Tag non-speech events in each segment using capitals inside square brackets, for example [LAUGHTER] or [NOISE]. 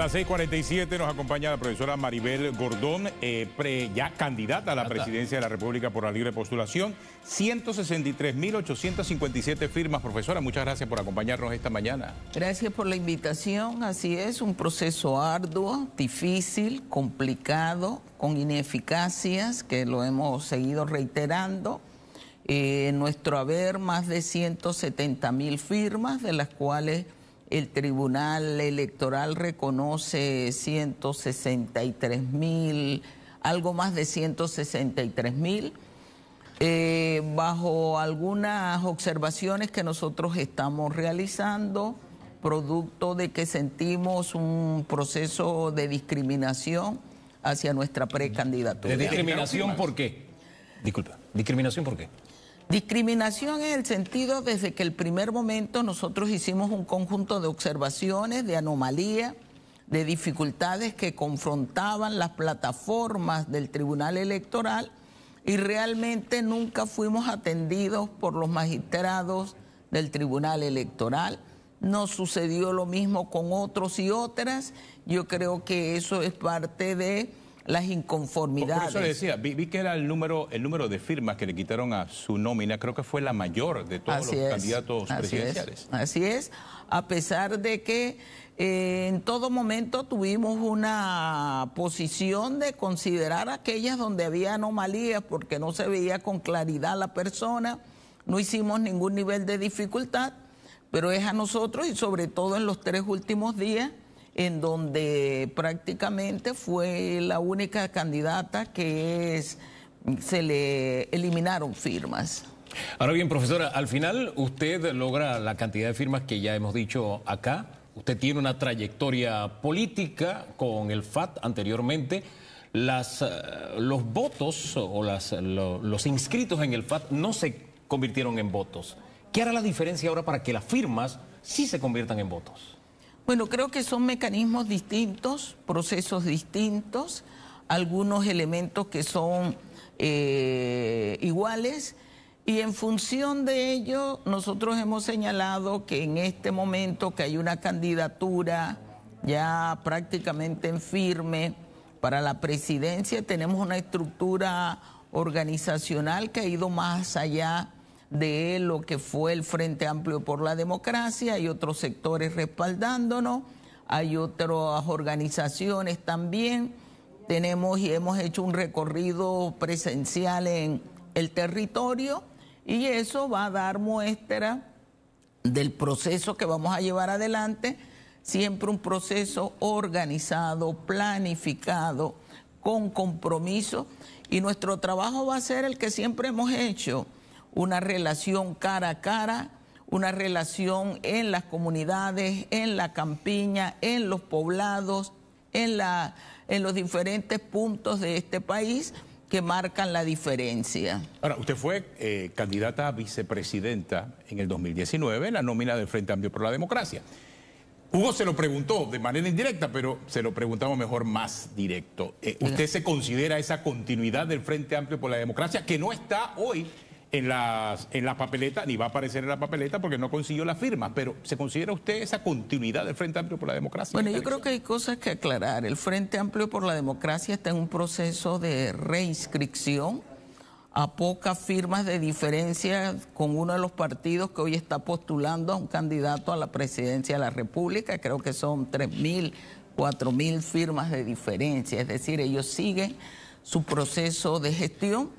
Las 6:47 nos acompaña la profesora Maribel Gordón, eh, ya candidata a la presidencia de la República por la libre postulación. 163.857 firmas, profesora. Muchas gracias por acompañarnos esta mañana. Gracias por la invitación. Así es, un proceso arduo, difícil, complicado, con ineficacias que lo hemos seguido reiterando. Eh, en nuestro haber, más de 170.000 firmas, de las cuales el Tribunal Electoral reconoce 163 mil, algo más de 163 mil, eh, bajo algunas observaciones que nosotros estamos realizando, producto de que sentimos un proceso de discriminación hacia nuestra precandidatura. ¿De discriminación por qué? Disculpa, ¿discriminación por qué? Discriminación en el sentido desde que el primer momento nosotros hicimos un conjunto de observaciones, de anomalías, de dificultades que confrontaban las plataformas del Tribunal Electoral y realmente nunca fuimos atendidos por los magistrados del Tribunal Electoral. No sucedió lo mismo con otros y otras. Yo creo que eso es parte de las inconformidades. Por, eso le decía, vi, que era el número, el número de firmas que le quitaron a su nómina, creo que fue la mayor de todos los candidatos presidenciales. así es, a pesar de que eh, en todo momento tuvimos una posición de considerar aquellas donde había anomalías porque no se veía con claridad la persona, no hicimos ningún nivel de dificultad, pero es a nosotros y sobre todo en los tres últimos días en donde prácticamente fue la única candidata que se le eliminaron firmas. Ahora bien, profesora, al final usted logra la cantidad de firmas que ya hemos dicho acá. Usted tiene una trayectoria política con el FAT anteriormente. Eh, los votos o los inscritos en el FAT no se convirtieron en votos. ¿Qué hará la diferencia ahora para que las firmas sí se conviertan en votos? Bueno, creo que son mecanismos distintos, procesos distintos, algunos elementos que son eh, iguales y en función de ello nosotros hemos señalado que en este momento que hay una candidatura ya prácticamente en firme para la presidencia, tenemos una estructura organizacional que ha ido más allá de lo que fue el Frente Amplio por la Democracia, hay otros sectores respaldándonos, hay otras organizaciones también. Tenemos y hemos hecho un recorrido presencial en el territorio y eso va a dar muestra del proceso que vamos a llevar adelante, siempre un proceso organizado, planificado, con compromiso y nuestro trabajo va a ser el que siempre hemos hecho una relación cara a cara, una relación en las comunidades, en la campiña, en los poblados, en, la, en los diferentes puntos de este país que marcan la diferencia. Ahora, usted fue eh, candidata a vicepresidenta en el 2019, en la nómina del Frente Amplio por la Democracia. Hugo se lo preguntó de manera indirecta, pero se lo preguntamos mejor más directo. Eh, ¿Usted se considera esa continuidad del Frente Amplio por la Democracia que no está hoy en, las, en la papeleta, ni va a aparecer en la papeleta porque no consiguió la firma, pero ¿se considera usted esa continuidad del Frente Amplio por la Democracia? Bueno, yo creo que hay cosas que aclarar. El Frente Amplio por la Democracia está en un proceso de reinscripción a pocas firmas de diferencia con uno de los partidos que hoy está postulando a un candidato a la presidencia de la República, creo que son 3.000, 4.000 firmas de diferencia, es decir, ellos siguen su proceso de gestión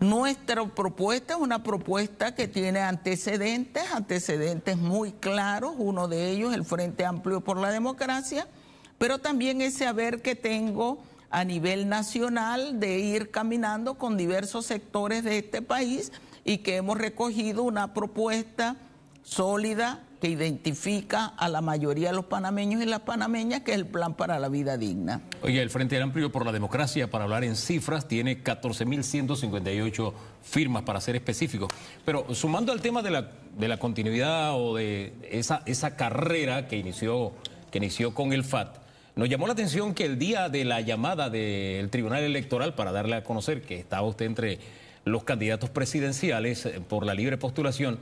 nuestra propuesta es una propuesta que tiene antecedentes, antecedentes muy claros, uno de ellos el Frente Amplio por la Democracia, pero también ese haber que tengo a nivel nacional de ir caminando con diversos sectores de este país y que hemos recogido una propuesta sólida, que identifica a la mayoría de los panameños y las panameñas, que es el plan para la vida digna. Oye, el Frente Amplio por la Democracia, para hablar en cifras, tiene 14.158 firmas, para ser específico. Pero sumando al tema de la, continuidad o de esa, esa carrera que inició, que inició con el FAT, nos llamó la atención que el día de la llamada del Tribunal Electoral para darle a conocer que estaba usted entre los candidatos presidenciales eh, por la libre postulación,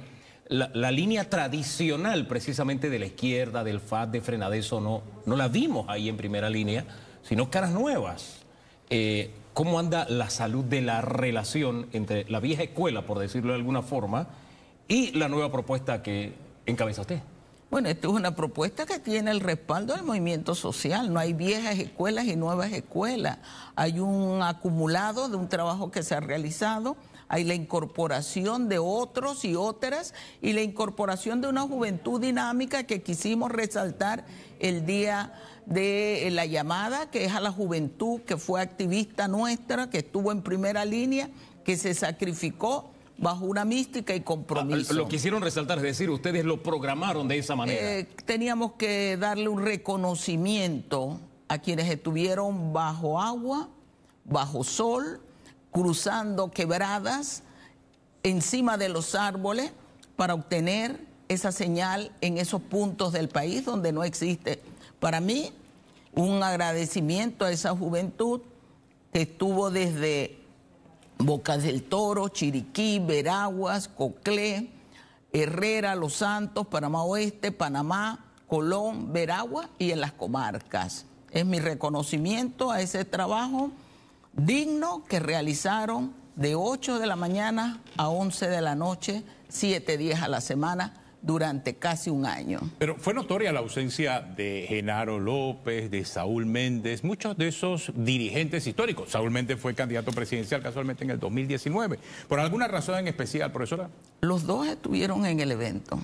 la, línea tradicional precisamente de la izquierda, del FAD, de Frenadeso, no, no la vimos ahí en primera línea, sino caras nuevas. Eh, ¿Cómo anda la salud de la relación entre la vieja escuela, por decirlo de alguna forma, y la nueva propuesta que encabeza usted? Bueno, esto es una propuesta que tiene el respaldo del movimiento social. No hay viejas escuelas y nuevas escuelas. Hay un acumulado de un trabajo que se ha realizado hay la incorporación de otros y otras y la incorporación de una juventud dinámica que quisimos resaltar el día de eh, la llamada, que es a la juventud que fue activista nuestra, que estuvo en primera línea, que se sacrificó bajo una mística y compromiso. Ah, lo quisieron resaltar, es decir, ustedes lo programaron de esa manera. Eh, teníamos que darle un reconocimiento a quienes estuvieron bajo agua, bajo sol, cruzando quebradas encima de los árboles para obtener esa señal en esos puntos del país donde no existe. Para mí, un agradecimiento a esa juventud que estuvo desde Bocas del Toro, Chiriquí, Veraguas, Coclé, Herrera, Los Santos, Panamá Oeste, Panamá, Colón, Veraguas y en las comarcas. Es mi reconocimiento a ese trabajo digno que realizaron de 8 de la mañana a 11 de la noche, 7 días a la semana durante casi un año. Pero fue notoria la ausencia de Genaro López, de Saúl Méndez, muchos de esos dirigentes históricos. Saúl Méndez fue candidato presidencial casualmente en el 2019. ¿Por alguna razón en especial, profesora? Los dos estuvieron en el evento.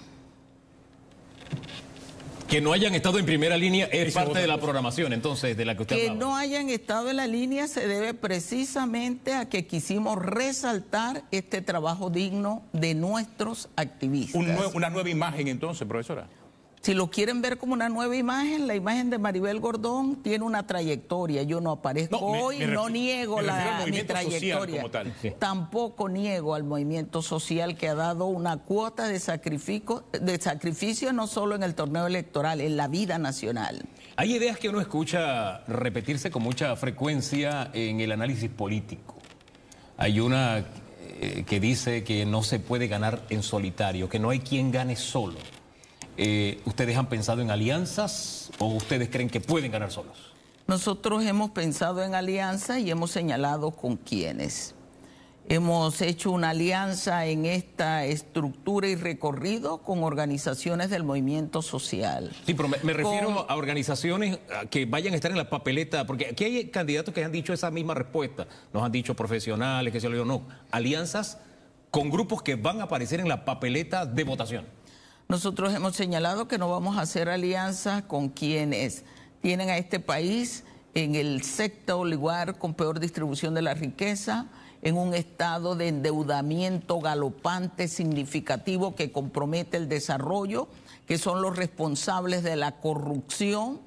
Que no hayan estado en primera línea es parte de la programación, entonces, de la que usted Que no hayan estado en la línea se debe precisamente a que quisimos resaltar este trabajo digno de nuestros activistas. una nueva imagen, entonces, profesora. Si lo quieren ver como una nueva imagen, la imagen de Maribel Gordón tiene una trayectoria. Yo no aparezco hoy, no niego la, mi trayectoria. Tampoco niego al movimiento social que ha dado una cuota de sacrificio, de sacrificio no solo en el torneo electoral, en la vida nacional. Hay ideas que uno escucha repetirse con mucha frecuencia en el análisis político. Hay una eh, que dice que no se puede ganar en solitario, que no hay quien gane solo. Eh, ¿Ustedes han pensado en alianzas o ustedes creen que pueden ganar solos? Nosotros hemos pensado en alianzas y hemos señalado con quiénes. Hemos hecho una alianza en esta estructura y recorrido con organizaciones del movimiento social. Sí, pero me, refiero a organizaciones que vayan a estar en la papeleta, porque aquí hay candidatos que han dicho esa misma respuesta. Nos han dicho profesionales, que se lo digo, no. Alianzas con grupos que van a aparecer en la papeleta de votación. Nosotros hemos señalado que no vamos a hacer alianzas con quienes tienen a este país en el sexto lugar con peor distribución de la riqueza, en un estado de endeudamiento galopante significativo que compromete el desarrollo, que son los responsables de la corrupción,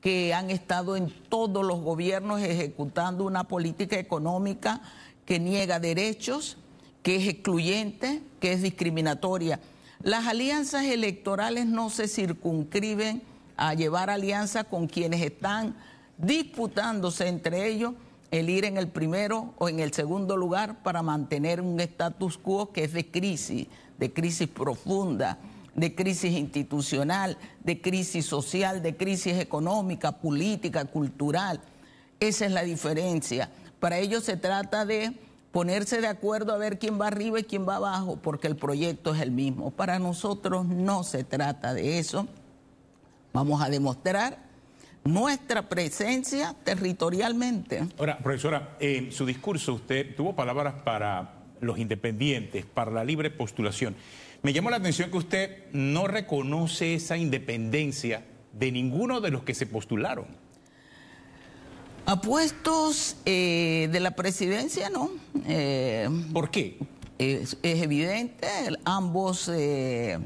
que han estado en todos los gobiernos ejecutando una política económica que niega derechos, que es excluyente, que es discriminatoria. Las alianzas electorales no se circunscriben a llevar alianzas con quienes están disputándose entre ellos el ir en el primero o en el segundo lugar para mantener un status quo que es de crisis, de crisis profunda, de crisis institucional, de crisis social, de crisis económica, política, cultural. Esa es la diferencia. Para ellos se trata de ponerse de acuerdo a ver quién va arriba y quién va abajo, porque el proyecto es el mismo. Para nosotros no se trata de eso. Vamos a demostrar nuestra presencia territorialmente. Ahora, profesora, en su discurso usted tuvo palabras para los independientes, para la libre postulación. Me llamó la atención que usted no reconoce esa independencia de ninguno de los que se postularon apuestos eh, de la presidencia, no. Eh, ¿Por qué? Es, evidente, ambos eh,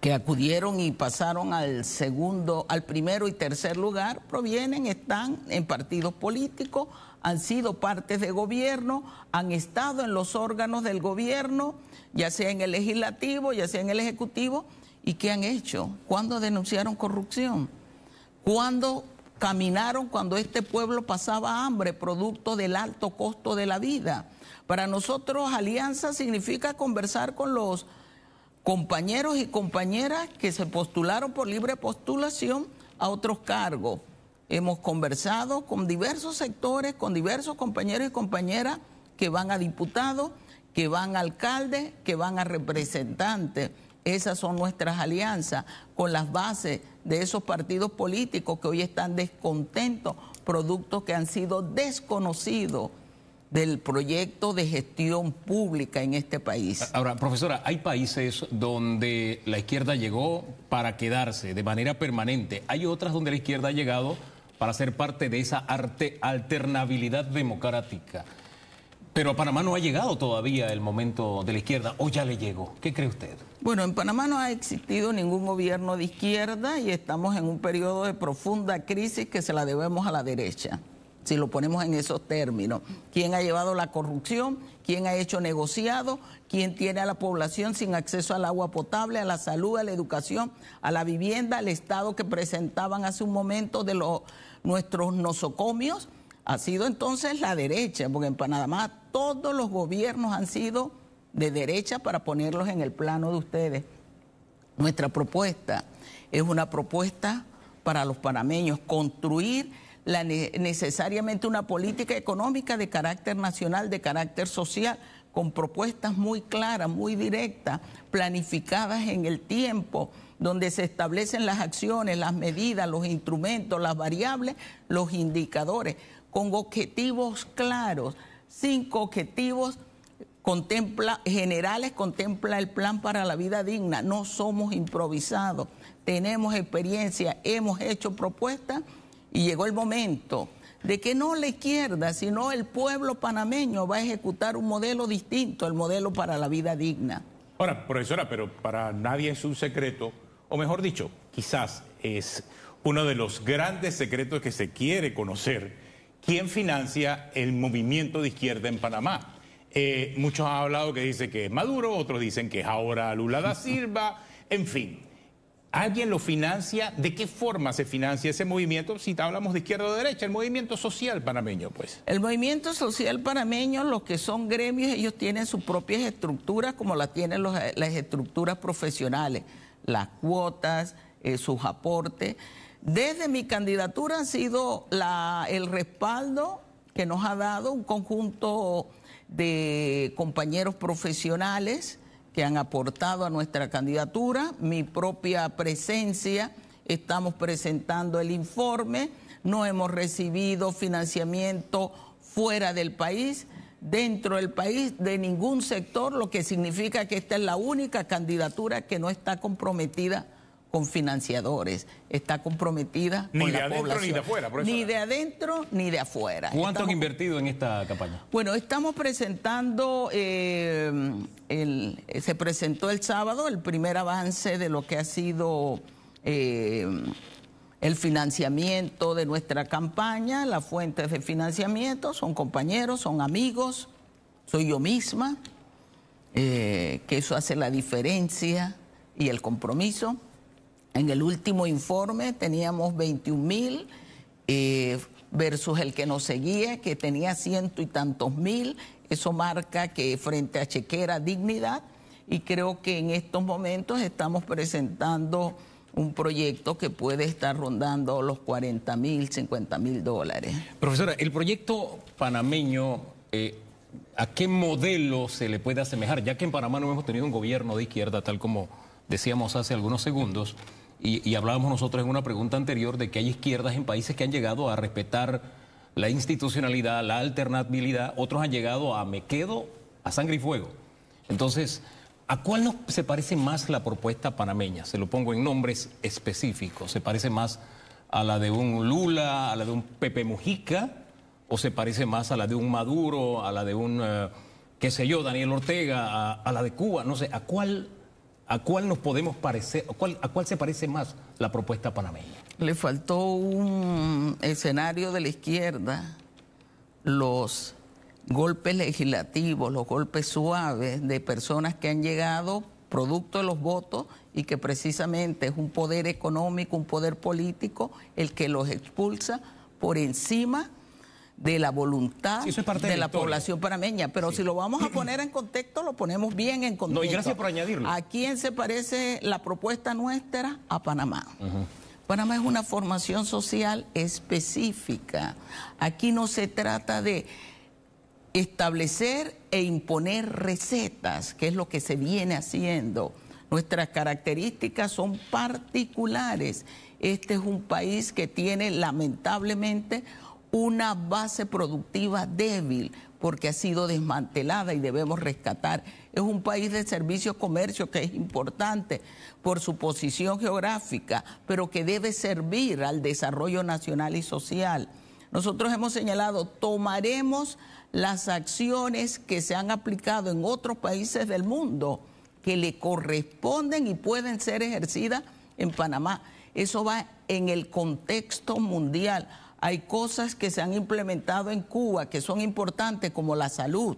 que acudieron y pasaron al segundo, al primero y tercer lugar, provienen, están en partidos políticos, han sido partes de gobierno, han estado en los órganos del gobierno, ya sea en el legislativo, ya sea en el ejecutivo, y qué han hecho. ¿Cuándo denunciaron corrupción? ¿Cuándo caminaron cuando este pueblo pasaba hambre, producto del alto costo de la vida. Para nosotros alianza significa conversar con los compañeros y compañeras que se postularon por libre postulación a otros cargos. Hemos conversado con diversos sectores, con diversos compañeros y compañeras que van a diputados, que van a alcaldes, que van a representantes. Esas son nuestras alianzas con las bases de esos partidos políticos que hoy están descontentos, productos que han sido desconocidos del proyecto de gestión pública en este país. Ahora, profesora, hay países donde la izquierda llegó para quedarse de manera permanente, hay otras donde la izquierda ha llegado para ser parte de esa arte alternabilidad democrática. Pero a Panamá no ha llegado todavía el momento de la izquierda, o ya le llegó. ¿Qué cree usted? Bueno, en Panamá no ha existido ningún gobierno de izquierda y estamos en un periodo de profunda crisis que se la debemos a la derecha, si lo ponemos en esos términos. ¿Quién ha llevado la corrupción? ¿Quién ha hecho negociado? ¿Quién tiene a la población sin acceso al agua potable, a la salud, a la educación, a la vivienda, al estado que presentaban hace un momento de los, nuestros nosocomios? Ha sido entonces la derecha, porque en Panamá todos los gobiernos han sido de derecha para ponerlos en el plano de ustedes. Nuestra propuesta es una propuesta para los panameños, construir necesariamente una política económica de carácter nacional, de carácter social, con propuestas muy claras, muy directas, planificadas en el tiempo, donde se establecen las acciones, las medidas, los instrumentos, las variables, los indicadores, con objetivos claros cinco objetivos contempla, generales contempla el plan para la vida digna. No somos improvisados, tenemos experiencia, hemos hecho propuestas y llegó el momento de que no la izquierda, sino el pueblo panameño va a ejecutar un modelo distinto, el modelo para la vida digna. Ahora, profesora, pero para nadie es un secreto, o mejor dicho, quizás es uno de los grandes secretos que se quiere conocer quién financia el movimiento de izquierda en Panamá. Eh, muchos han hablado que dice que es Maduro, otros dicen que es ahora Lula da Silva, en fin. ¿Alguien lo financia? ¿De qué forma se financia ese movimiento? Si hablamos de izquierda o derecha, el movimiento social panameño, pues. El movimiento social panameño, los que son gremios, ellos tienen sus propias estructuras como las tienen las estructuras profesionales, las cuotas, eh, sus aportes. Desde mi candidatura ha sido el respaldo que nos ha dado un conjunto de compañeros profesionales que han aportado a nuestra candidatura, mi propia presencia, estamos presentando el informe, no hemos recibido financiamiento fuera del país, dentro del país, de ningún sector, lo que significa que esta es la única candidatura que no está comprometida con financiadores, está comprometida ni de la adentro, Ni de afuera, adentro ni de afuera. ¿Cuánto han invertido en esta campaña? Bueno, estamos presentando, eh, eh, se presentó el sábado el primer avance de lo que ha sido eh, el financiamiento de nuestra campaña, las fuentes de financiamiento son compañeros, son amigos, soy yo misma, que eso hace la diferencia y el compromiso. En el último informe teníamos 21 mil eh, versus el que nos seguía, que tenía ciento y tantos mil. Eso marca que frente a Chequera, dignidad. Y creo que en estos momentos estamos presentando un proyecto que puede estar rondando los 40 mil, 50 mil dólares. Profesora, el proyecto panameño... Eh, ¿A qué modelo se le puede asemejar? Ya que en Panamá no hemos tenido un gobierno de izquierda, tal como decíamos hace algunos segundos, y, hablábamos nosotros en una pregunta anterior de que hay izquierdas en países que han llegado a respetar la institucionalidad, la alternabilidad, otros han llegado a me quedo a sangre y fuego. Entonces, ¿a cuál nos se parece más la propuesta panameña? Se lo pongo en nombres específicos. ¿Se parece más a la de un Lula, a la de un Pepe Mujica? ¿O se parece más a la de un Maduro, a la de un, eh, qué sé yo, Daniel Ortega, a, la de Cuba? No sé, ¿a cuál ¿A cuál nos podemos parecer, a cuál, se parece más la propuesta panameña? Le faltó un escenario de la izquierda, los golpes legislativos, los golpes suaves de personas que han llegado producto de los votos y que precisamente es un poder económico, un poder político el que los expulsa por encima de la voluntad de, la población panameña. Pero si lo vamos a [CLEARS THROAT] poner en contexto, lo ponemos bien en contexto. No, gracias por añadirlo. ¿A quién se parece la propuesta nuestra? A Panamá. Panamá es una formación social específica. Aquí no se trata de establecer e imponer recetas, que es lo que se viene haciendo. Nuestras características son particulares. Este es un país que tiene lamentablemente una base productiva débil porque ha sido desmantelada y debemos rescatar. Es un país de servicios, comercio que es importante por su posición geográfica, pero que debe servir al desarrollo nacional y social. Nosotros hemos señalado, tomaremos las acciones que se han aplicado en otros países del mundo que le corresponden y pueden ser ejercidas en Panamá. Eso va en el contexto mundial hay cosas que se han implementado en Cuba que son importantes como la salud,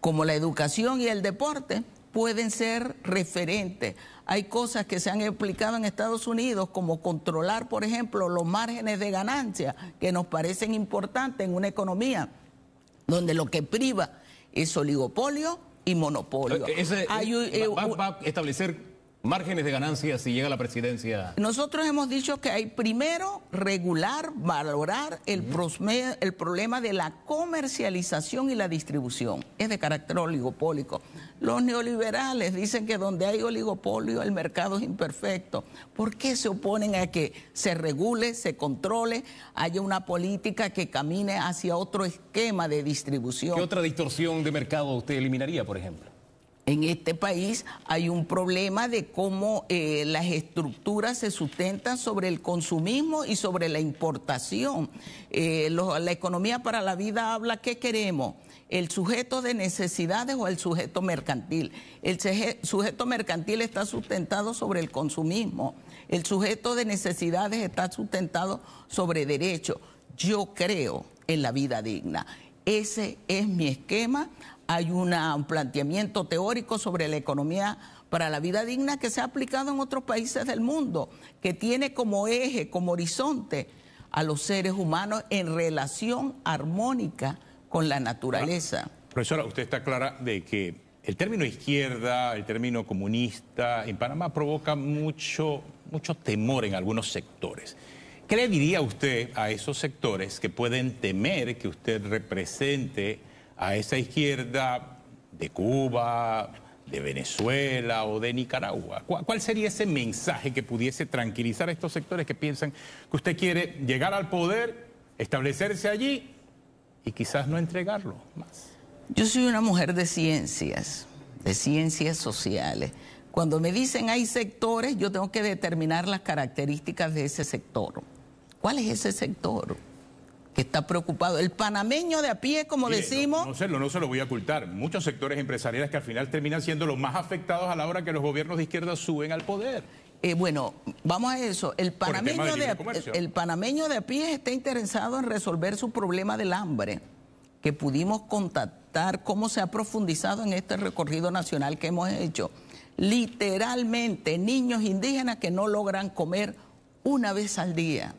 como la educación y el deporte, pueden ser referentes. Hay cosas que se han explicado en Estados Unidos, como controlar, por ejemplo, los márgenes de ganancia, que nos parecen importantes en una economía donde lo que priva es oligopolio y monopolio márgenes de ganancias si llega la presidencia? Nosotros hemos dicho que hay primero regular, valorar el, el problema de la comercialización y la distribución. Es de carácter oligopólico. Los neoliberales dicen que donde hay oligopolio el mercado es imperfecto. ¿Por qué se oponen a que se regule, se controle, haya una política que camine hacia otro esquema de distribución? ¿Qué otra distorsión de mercado usted eliminaría, por ejemplo? En este país hay un problema de cómo eh, las estructuras se sustentan sobre el consumismo y sobre la importación. Eh, la economía para la vida habla qué queremos, el sujeto de necesidades o el sujeto mercantil. El sujeto mercantil está sustentado sobre el consumismo, el sujeto de necesidades está sustentado sobre derechos. Yo creo en la vida digna. Ese es mi esquema. Hay un planteamiento teórico sobre la economía para la vida digna que se ha aplicado en otros países del mundo, que tiene como eje, como horizonte a los seres humanos en relación armónica con la naturaleza. Ah, profesora, usted está clara de que el término izquierda, el término comunista en Panamá provoca mucho temor en algunos sectores. ¿Qué le diría usted a esos sectores que pueden temer que usted represente a esa izquierda de Cuba, de Venezuela o de Nicaragua? ¿Cuál sería ese mensaje que pudiese tranquilizar a estos sectores que piensan que usted quiere llegar al poder, establecerse allí y quizás no entregarlo más? Yo soy una mujer de ciencias, de ciencias sociales. Cuando me dicen hay sectores, yo tengo que determinar las características de ese sector. ¿Cuál es ese sector? que está preocupado. El panameño de a pie, como decimos. No, se lo, voy a ocultar. Muchos sectores empresariales que al final terminan siendo los más afectados a la hora que los gobiernos de izquierda suben al poder. Eh, bueno, vamos a eso. El panameño, el panameño de a pie está interesado en resolver su problema del hambre, que pudimos contactar cómo se ha profundizado en este recorrido nacional que hemos hecho. Literalmente, niños indígenas que no logran comer una vez al día.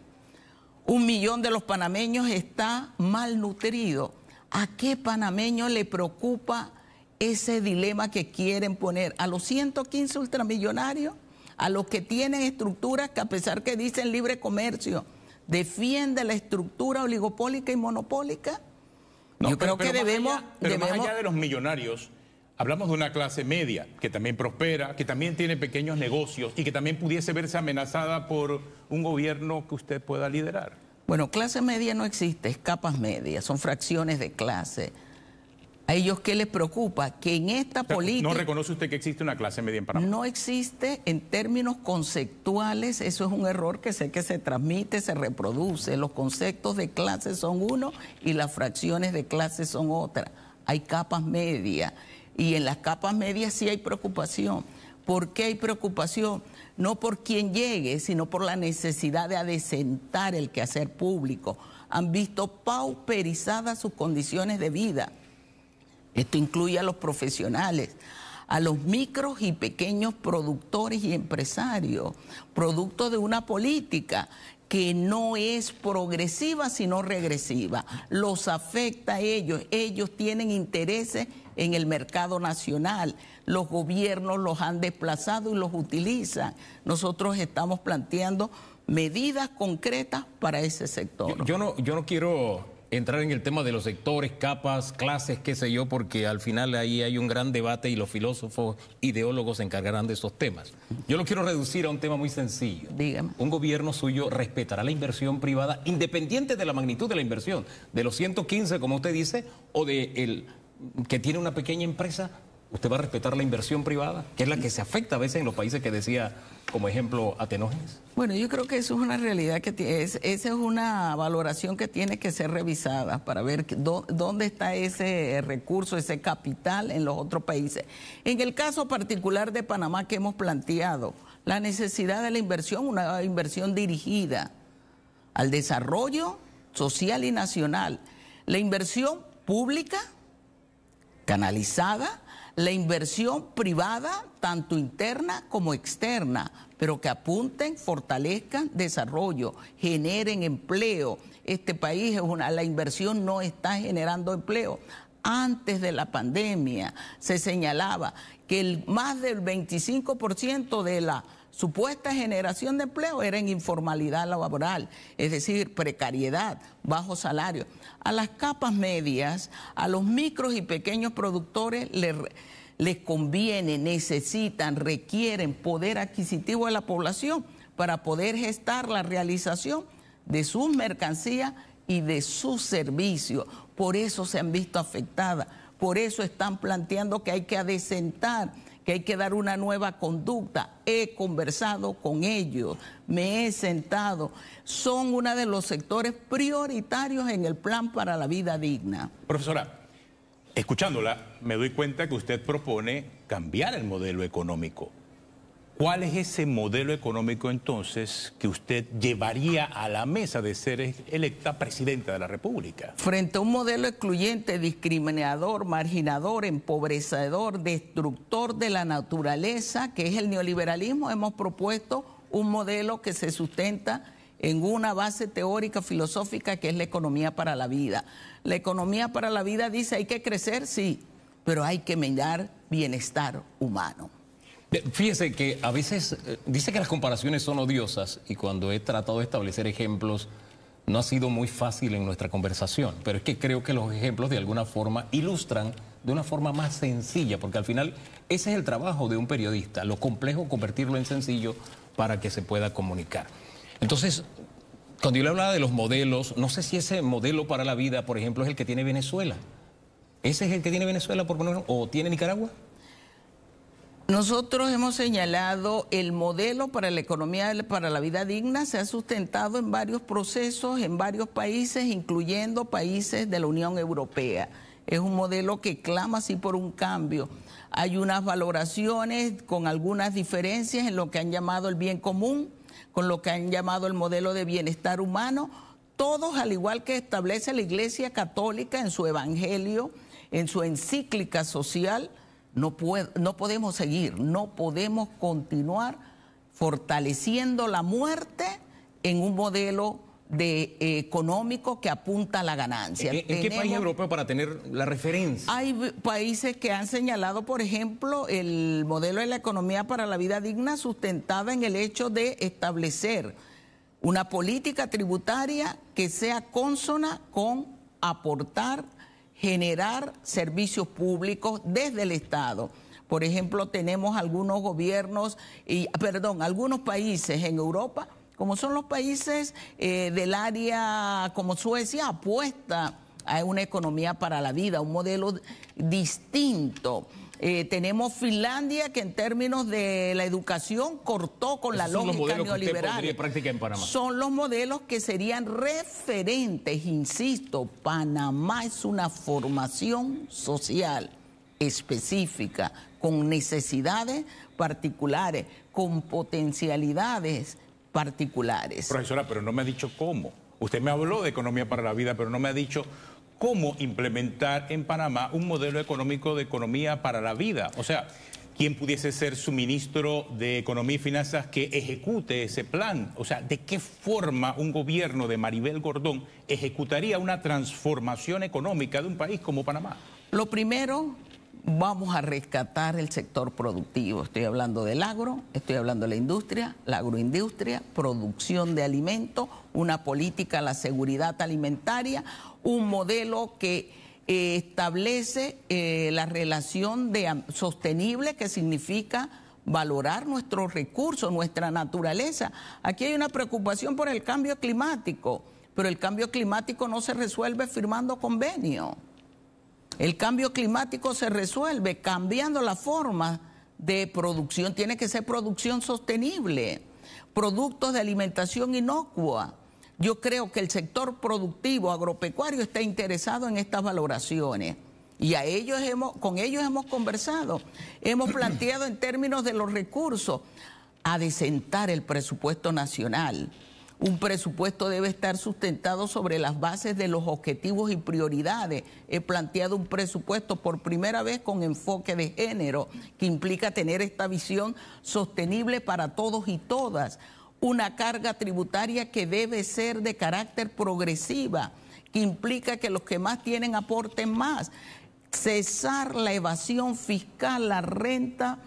Un millón de los panameños está malnutrido. ¿A qué panameño le preocupa ese dilema que quieren poner? ¿A los 115 ultramillonarios? ¿A los que tienen estructuras que a pesar que dicen libre comercio, defienden la estructura oligopólica y monopólica? Yo creo que debemos, más allá de los millonarios, Hablamos de una clase media que también prospera, que también tiene pequeños negocios y que también pudiese verse amenazada por un gobierno que usted pueda liderar. Bueno, clase media no existe, es capas medias, son fracciones de clase. ¿A ellos qué les preocupa? Que en esta política... ¿No reconoce usted que existe una clase media en Panamá? No existe en términos conceptuales, eso es un error que sé que se transmite, se reproduce. Los conceptos de clase son uno y las fracciones de clase son otra. Hay capas medias. Y en las capas medias sí hay preocupación. ¿Por qué hay preocupación? No por quien llegue, sino por la necesidad de adecentar el quehacer público. Han visto pauperizadas sus condiciones de vida. Esto incluye a los profesionales, a los micros y pequeños productores y empresarios, producto de una política que no es progresiva sino regresiva. Los afecta a ellos, ellos tienen intereses en el mercado nacional. Los gobiernos los han desplazado y los utilizan. Nosotros estamos planteando medidas concretas para ese sector. Yo, no, yo no quiero entrar en el tema de los sectores, capas, clases, qué sé yo, porque al final ahí hay un gran debate y los filósofos, ideólogos se encargarán de esos temas. Yo lo quiero reducir a un tema muy sencillo. Dígame. Un gobierno suyo respetará la inversión privada independiente de la magnitud de la inversión, de los 115, como usted dice, o de el que tiene una pequeña empresa, ¿usted va a respetar la inversión privada, que es la que se afecta a veces en los países que decía como ejemplo Atenógenes? Bueno, yo creo que eso es una realidad que es, esa es una valoración que tiene que ser revisada para ver dónde está ese recurso, ese capital en los otros países. En el caso particular de Panamá que hemos planteado, la necesidad de la inversión, una inversión dirigida al desarrollo social y nacional, la inversión pública canalizada la inversión privada, tanto interna como externa, pero que apunten, fortalezcan desarrollo, generen empleo. Este país es una, la inversión no está generando empleo. Antes de la pandemia se señalaba que el, más del 25% de la supuesta generación de empleo era en informalidad laboral, es decir, precariedad, bajo salario. A las capas medias, a los micros y pequeños productores les, conviene, necesitan, requieren poder adquisitivo de la población para poder gestar la realización de sus mercancías y de sus servicios. Por eso se han visto afectadas, por eso están planteando que hay que adecentar que hay que dar una nueva conducta. He conversado con ellos, me he sentado. Son uno de los sectores prioritarios en el plan para la vida digna. Profesora, escuchándola, me doy cuenta que usted propone cambiar el modelo económico. ¿Cuál es ese modelo económico entonces que usted llevaría a la mesa de ser electa presidenta de la República? Frente a un modelo excluyente, discriminador, marginador, empobrecedor, destructor de la naturaleza, que es el neoliberalismo, hemos propuesto un modelo que se sustenta en una base teórica, filosófica, que es la economía para la vida. La economía para la vida dice hay que crecer, sí, pero hay que mirar bienestar humano. Eh, fíjese que a veces eh, dice que las comparaciones son odiosas y cuando he tratado de establecer ejemplos no ha sido muy fácil en nuestra conversación, pero es que creo que los ejemplos de alguna forma ilustran de una forma más sencilla, porque al final ese es el trabajo de un periodista, lo complejo convertirlo en sencillo para que se pueda comunicar. Entonces, cuando yo le hablaba de los modelos, no sé si ese modelo para la vida, por ejemplo, es el que tiene Venezuela. ¿Ese es el que tiene Venezuela, por o tiene Nicaragua? Nosotros hemos señalado el modelo para la economía para la vida digna se ha sustentado en varios procesos en varios países, incluyendo países de la Unión Europea. Es un modelo que clama así por un cambio. Hay unas valoraciones con algunas diferencias en lo que han llamado el bien común, con lo que han llamado el modelo de bienestar humano, todos al igual que establece la Iglesia Católica en su evangelio, en su encíclica social no, podemos seguir, no podemos continuar fortaleciendo la muerte en un modelo de, eh, económico que apunta a la ganancia. ¿En, qué país europeo para tener la referencia? Hay países que han señalado, por ejemplo, el modelo de la economía para la vida digna sustentada en el hecho de establecer una política tributaria que sea consona con aportar generar servicios públicos desde el Estado. Por ejemplo, tenemos algunos gobiernos, y, perdón, algunos países en Europa, como son los países eh, del área como Suecia, apuesta hay una economía para la vida, un modelo distinto. Eh, tenemos Finlandia que en términos de la educación cortó con la lógica neoliberal. Son los modelos que serían referentes, insisto, Panamá es una formación social específica, con necesidades particulares, con potencialidades particulares. Profesora, pero no me ha dicho cómo. Usted me habló de economía para la vida, pero no me ha dicho cómo implementar en Panamá un modelo económico de economía para la vida. O sea, quién pudiese ser su ministro de Economía y Finanzas que ejecute ese plan. O sea, ¿de qué forma un gobierno de Maribel Gordón ejecutaría una transformación económica de un país como Panamá? Lo primero vamos a rescatar el sector productivo. Estoy hablando del agro, estoy hablando de la industria, la agroindustria, producción de alimentos, una política a la seguridad alimentaria, un modelo que eh, establece eh, la relación de sostenible que significa valorar nuestros recursos, nuestra naturaleza. Aquí hay una preocupación por el cambio climático, pero el cambio climático no se resuelve firmando convenios. El cambio climático se resuelve cambiando la forma de producción. Tiene que ser producción sostenible, productos de alimentación inocua. Yo creo que el sector productivo agropecuario está interesado en estas valoraciones. Y a ellos hemos, con ellos hemos conversado, hemos [CLEARS THROAT] planteado en términos de los recursos, a adecentar el presupuesto nacional, un presupuesto debe estar sustentado sobre las bases de los objetivos y prioridades. He planteado un presupuesto por primera vez con enfoque de género, que implica tener esta visión sostenible para todos y todas. Una carga tributaria que debe ser de carácter progresiva, que implica que los que más tienen aporten más. Cesar la evasión fiscal, la renta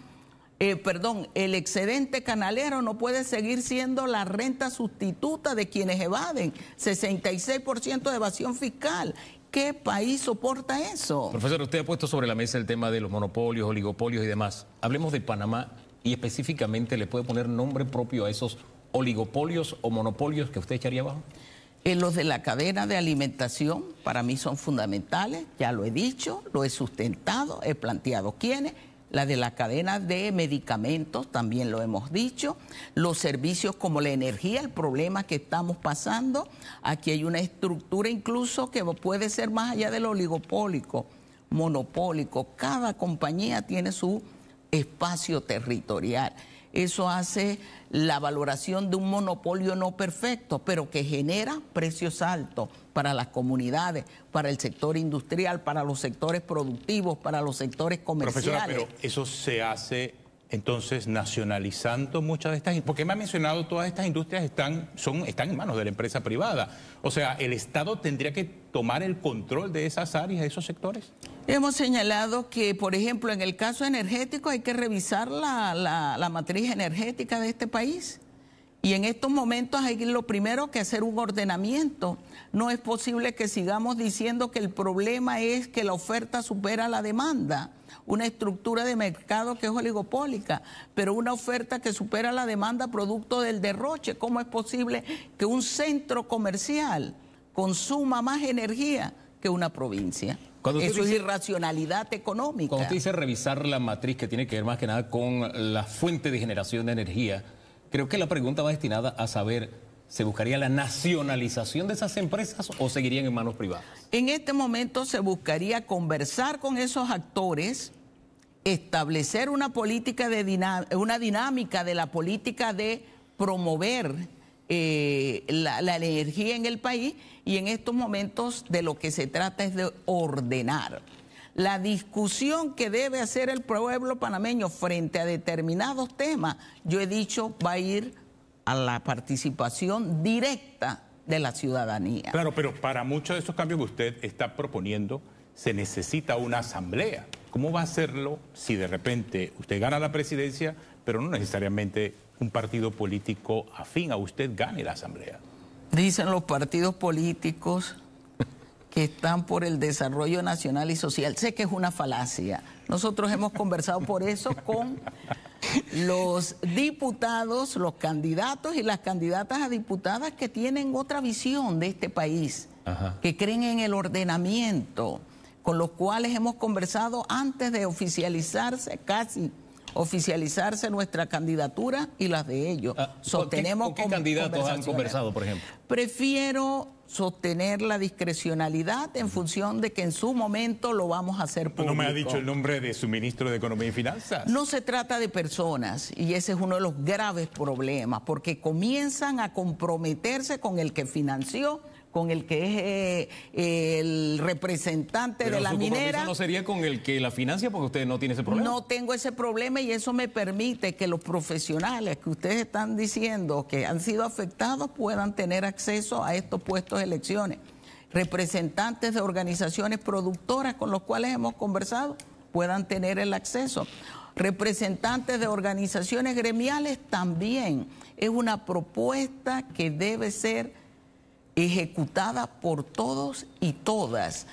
eh, perdón, el excedente canalero no puede seguir siendo la renta sustituta de quienes evaden, 66% de evasión fiscal. ¿Qué país soporta eso? Profesor, usted ha puesto sobre la mesa el tema de los monopolios, oligopolios y demás. Hablemos de Panamá y específicamente le puede poner nombre propio a esos oligopolios o monopolios que usted echaría abajo. En eh, los de la cadena de alimentación para mí son fundamentales, ya lo he dicho, lo he sustentado, he planteado quiénes la de la cadena de medicamentos, también lo hemos dicho, los servicios como la energía, el problema que estamos pasando, aquí hay una estructura incluso que puede ser más allá del oligopólico, monopólico, cada compañía tiene su espacio territorial. Eso hace la valoración de un monopolio no perfecto, pero que genera precios altos para las comunidades, para el sector industrial, para los sectores productivos, para los sectores comerciales. Profesora, pero eso se hace entonces nacionalizando muchas de estas, porque me ha mencionado todas estas industrias están, son, están en manos de la empresa privada. O sea, el Estado tendría que tomar el control de esas áreas, de esos sectores. Hemos señalado que, por ejemplo, en el caso energético hay que revisar la, la matriz energética de este país y en estos momentos hay lo primero que hacer un ordenamiento. No es posible que sigamos diciendo que el problema es que la oferta supera la demanda, una estructura de mercado que es oligopólica, pero una oferta que supera la demanda producto del derroche. ¿Cómo es posible que un centro comercial consuma más energía que una provincia? Eso es irracionalidad económica. Cuando usted dice revisar la matriz que tiene que ver más que nada con la fuente de generación de energía, Creo que la pregunta va destinada a saber, ¿se buscaría la nacionalización de esas empresas o seguirían en manos privadas? En este momento se buscaría conversar con esos actores, establecer una política de una dinámica de la política de promover eh, la, energía en el país y en estos momentos de lo que se trata es de ordenar la discusión que debe hacer el pueblo panameño frente a determinados temas, yo he dicho, va a ir a la participación directa de la ciudadanía. Claro, pero para muchos de esos cambios que usted está proponiendo, se necesita una asamblea. ¿Cómo va a hacerlo si de repente usted gana la presidencia, pero no necesariamente un partido político afín a usted gane la asamblea? Dicen los partidos políticos que están por el desarrollo nacional y social. Sé que es una falacia. Nosotros hemos conversado por eso con los diputados, los candidatos y las candidatas a diputadas que tienen otra visión de este país, que creen en el ordenamiento, con los cuales hemos conversado antes de oficializarse casi oficializarse nuestra candidatura y las de ellos. Ah, Sostenemos ¿Con qué, candidatos han conversado, por ejemplo? Prefiero sostener la discrecionalidad en función de que en su momento lo vamos a hacer público. ¿No me ha dicho el nombre de su ministro de Economía y Finanzas? No se trata de personas y ese es uno de los graves problemas porque comienzan a comprometerse con el que financió con el que es eh, el representante de la su Eso no sería con el que la financia porque usted no tiene ese problema? No tengo ese problema y eso me permite que los profesionales que ustedes están diciendo que han sido afectados puedan tener acceso a estos puestos de elecciones. Representantes de organizaciones productoras con los cuales hemos conversado puedan tener el acceso representantes de organizaciones gremiales también. Es una propuesta que debe ser ejecutada por todos y todas.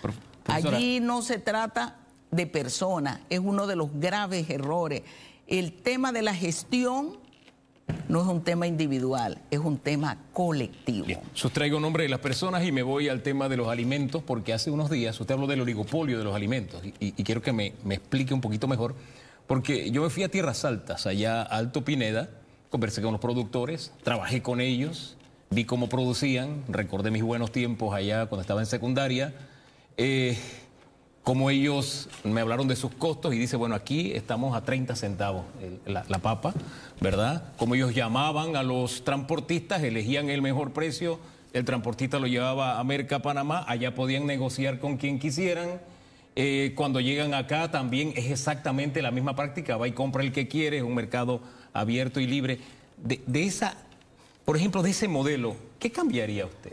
Allí no se trata de personas, es uno de los graves errores. El tema de la gestión no es un tema individual, es un tema colectivo. Bien. el nombre de las personas y me voy al tema de los alimentos, porque hace unos días usted habló del oligopolio de los alimentos y, quiero que me, me, explique un poquito mejor, porque yo me fui a Tierras Altas, allá a Alto Pineda, conversé con los productores, trabajé con ellos vi cómo producían, recordé mis buenos tiempos allá cuando estaba en secundaria, eh, cómo ellos me hablaron de sus costos y dice, bueno, aquí estamos a 30 centavos la, papa, ¿verdad? como ellos llamaban a los transportistas, elegían el mejor precio, el transportista lo llevaba a Merca, Panamá, allá podían negociar con quien quisieran. Eh, cuando llegan acá también es exactamente la misma práctica, va y compra el que quiere, es un mercado abierto y libre. de, de esa por ejemplo, de ese modelo, ¿qué cambiaría usted?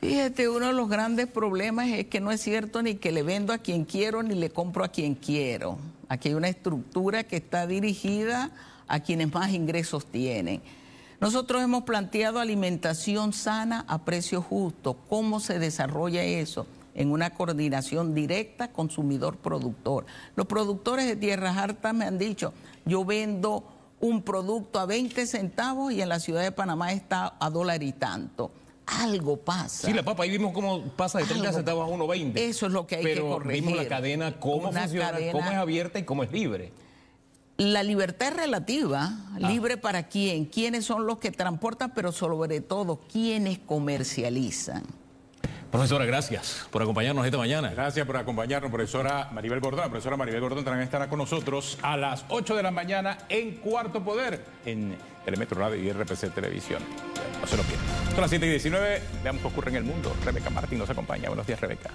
Fíjate, uno de los grandes problemas es que no es cierto ni que le vendo a quien quiero ni le compro a quien quiero. Aquí hay una estructura que está dirigida a quienes más ingresos tienen. Nosotros hemos planteado alimentación sana a precio justo. ¿Cómo se desarrolla eso? En una coordinación directa consumidor-productor. Los productores de tierras hartas me han dicho, yo vendo un producto a 20 centavos y en la ciudad de Panamá está a dólar y tanto. Algo pasa. Sí, la papa, ahí vimos cómo pasa de 30 centavos a 1,20. Eso es lo que hay que corregir. Vimos la cadena, cómo funciona, cómo es abierta y cómo es libre. La libertad es relativa, ah. libre para quién, quiénes son los que transportan, pero sobre todo quiénes comercializan. Profesora, gracias por acompañarnos esta mañana. Gracias por acompañarnos, profesora Maribel Gordón. La profesora Maribel Gordón también estará con nosotros a las 8 de la mañana en Cuarto Poder, en Telemetro Radio y RPC Televisión. No se lo pierdan. Son las 7 y 19, veamos qué ocurre en el mundo. Rebeca Martín nos acompaña. Buenos días, Rebeca.